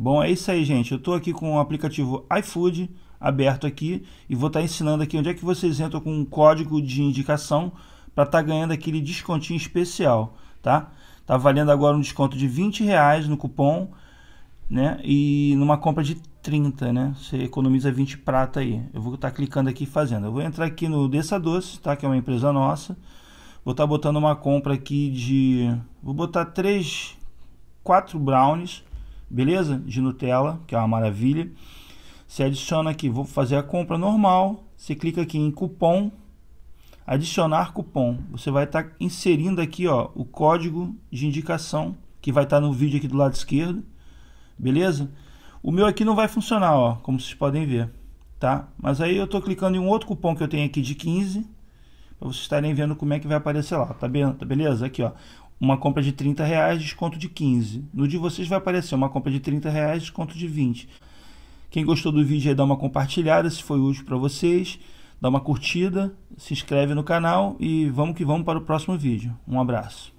Bom, é isso aí, gente. Eu estou aqui com o aplicativo iFood aberto aqui e vou estar tá ensinando aqui onde é que vocês entram com um código de indicação para estar tá ganhando aquele descontinho especial, tá? Tá valendo agora um desconto de 20 reais no cupom, né? E numa compra de 30, né? Você economiza 20 prata aí. Eu vou estar tá clicando aqui fazendo. Eu vou entrar aqui no Dessa Doce, tá? Que é uma empresa nossa. Vou estar tá botando uma compra aqui de... Vou botar 3, 4 brownies beleza? De Nutella, que é uma maravilha. Você adiciona aqui, vou fazer a compra normal, você clica aqui em cupom, adicionar cupom. Você vai estar tá inserindo aqui ó, o código de indicação que vai estar tá no vídeo aqui do lado esquerdo, beleza? O meu aqui não vai funcionar, ó, como vocês podem ver, tá? Mas aí eu estou clicando em um outro cupom que eu tenho aqui de 15, para vocês estarem vendo como é que vai aparecer lá, tá, vendo? tá beleza? Aqui, ó, uma compra de 30 reais, desconto de 15. No de vocês vai aparecer uma compra de 30 reais, desconto de 20. Quem gostou do vídeo aí dá uma compartilhada se foi útil para vocês, dá uma curtida, se inscreve no canal e vamos que vamos para o próximo vídeo. Um abraço.